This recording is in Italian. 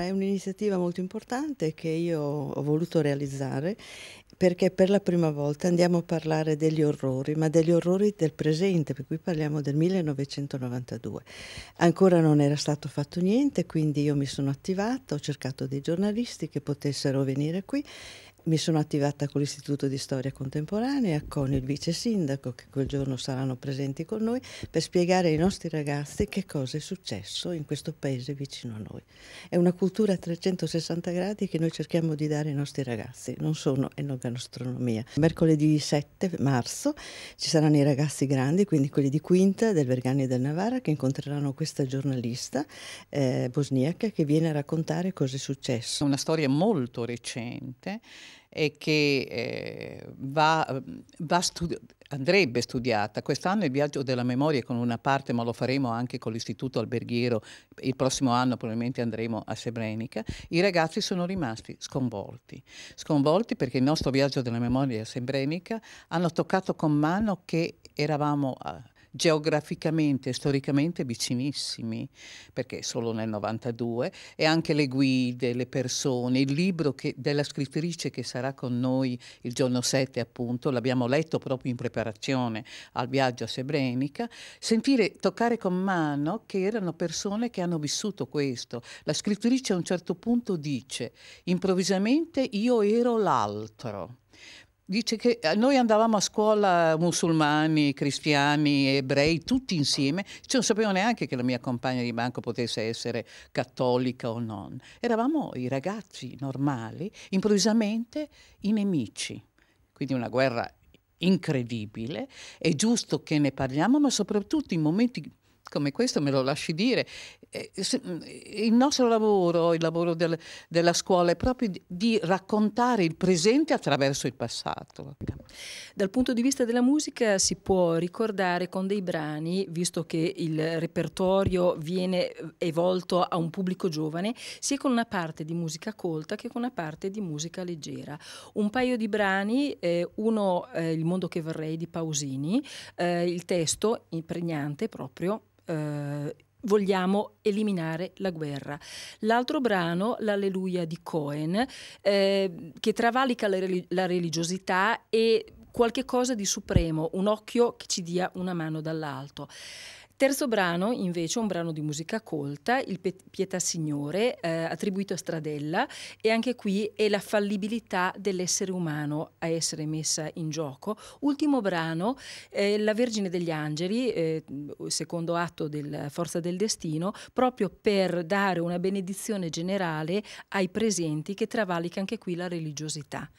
È un'iniziativa molto importante che io ho voluto realizzare perché per la prima volta andiamo a parlare degli orrori, ma degli orrori del presente, per cui parliamo del 1992. Ancora non era stato fatto niente, quindi io mi sono attivata, ho cercato dei giornalisti che potessero venire qui mi sono attivata con l'Istituto di Storia Contemporanea, con il vice sindaco che quel giorno saranno presenti con noi, per spiegare ai nostri ragazzi che cosa è successo in questo paese vicino a noi. È una cultura a 360 gradi che noi cerchiamo di dare ai nostri ragazzi, non sono enogastronomia. Mercoledì 7 marzo ci saranno i ragazzi grandi, quindi quelli di Quinta, del Vergani e del Navarra, che incontreranno questa giornalista eh, bosniaca che viene a raccontare cosa è successo. Una storia molto recente e che eh, va, va studi- andrebbe studiata. Quest'anno il viaggio della memoria con una parte, ma lo faremo anche con l'istituto alberghiero, il prossimo anno probabilmente andremo a Srebrenica, i ragazzi sono rimasti sconvolti, sconvolti perché il nostro viaggio della memoria a Srebrenica hanno toccato con mano che eravamo... A, geograficamente e storicamente vicinissimi, perché solo nel 92, e anche le guide, le persone, il libro che, della scrittrice che sarà con noi il giorno 7 appunto, l'abbiamo letto proprio in preparazione al viaggio a Sebrenica, sentire, toccare con mano che erano persone che hanno vissuto questo. La scrittrice a un certo punto dice, improvvisamente io ero l'altro dice che eh, noi andavamo a scuola eh, musulmani, cristiani, ebrei, tutti insieme, cioè non sapevo neanche che la mia compagna di banco potesse essere cattolica o non. Eravamo i ragazzi normali, improvvisamente i nemici, quindi una guerra incredibile, è giusto che ne parliamo, ma soprattutto in momenti come questo me lo lasci dire, eh, mm, il nostro lavoro, il lavoro del, della scuola è proprio di, raccontare il presente attraverso il passato. Dal punto di vista della musica si può ricordare con dei brani, visto che il repertorio viene è eh, volto a un pubblico giovane, sia con una parte di musica colta che con una parte di musica leggera. Un paio di brani, eh, uno eh, Il mondo che vorrei di Pausini, eh, il testo impregnante proprio eh, vogliamo eliminare la guerra. L'altro brano, l'Alleluia di Cohen, eh, che travalica la, relig- la religiosità e qualche cosa di supremo, un occhio che ci dia una mano dall'alto. Terzo brano, invece, un brano di musica colta, il Pietà Signore, eh, attribuito a Stradella, e anche qui è la fallibilità dell'essere umano a essere messa in gioco. Ultimo brano, eh, La Vergine degli Angeli, eh, secondo atto della Forza del Destino, proprio per dare una benedizione generale ai presenti che travalica anche qui la religiosità.